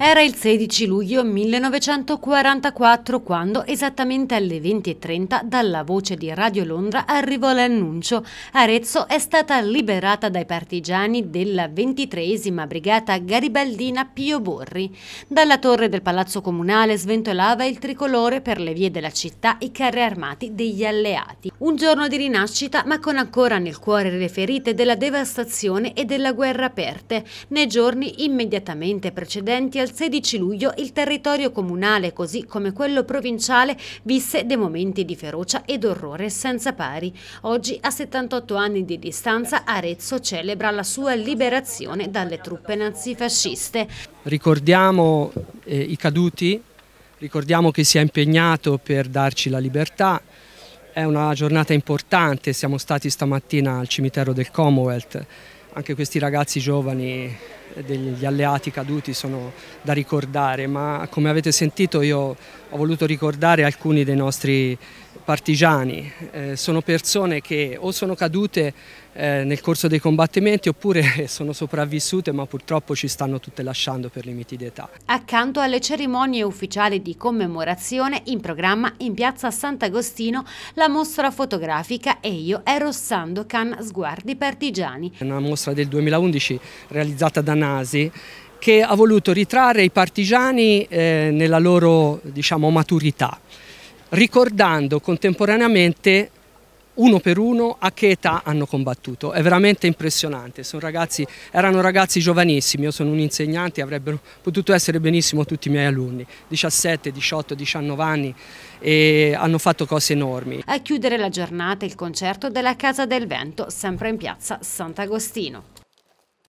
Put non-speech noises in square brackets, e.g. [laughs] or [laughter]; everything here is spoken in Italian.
Era il 16 luglio 1944 quando, esattamente alle 20.30, dalla voce di Radio Londra arrivò l'annuncio. Arezzo è stata liberata dai partigiani della 23esima Brigata Garibaldina Pio Borri. Dalla torre del Palazzo Comunale sventolava il tricolore per le vie della città i carri armati degli alleati. Un giorno di rinascita ma con ancora nel cuore le ferite della devastazione e della guerra aperte, nei giorni immediatamente precedenti al dal 16 luglio il territorio comunale, così come quello provinciale, visse dei momenti di ferocia ed orrore senza pari. Oggi, a 78 anni di distanza, Arezzo celebra la sua liberazione dalle truppe nazifasciste. Ricordiamo eh, i caduti, ricordiamo che si è impegnato per darci la libertà, è una giornata importante, siamo stati stamattina al cimitero del Commonwealth, anche questi ragazzi giovani degli alleati caduti sono da ricordare, ma come avete sentito io ho voluto ricordare alcuni dei nostri partigiani. Eh, sono persone che o sono cadute eh, nel corso dei combattimenti oppure [laughs] sono sopravvissute ma purtroppo ci stanno tutte lasciando per limiti d'età. Accanto alle cerimonie ufficiali di commemorazione in programma in piazza Sant'Agostino la mostra fotografica E io ero Sando Can Sguardi Partigiani. È una mostra del 2011 realizzata da Nasi che ha voluto ritrarre i partigiani eh, nella loro diciamo, maturità ricordando contemporaneamente uno per uno a che età hanno combattuto. È veramente impressionante, ragazzi, erano ragazzi giovanissimi, io sono un insegnante, avrebbero potuto essere benissimo tutti i miei alunni, 17, 18, 19 anni e hanno fatto cose enormi. A chiudere la giornata il concerto della Casa del Vento, sempre in piazza Sant'Agostino.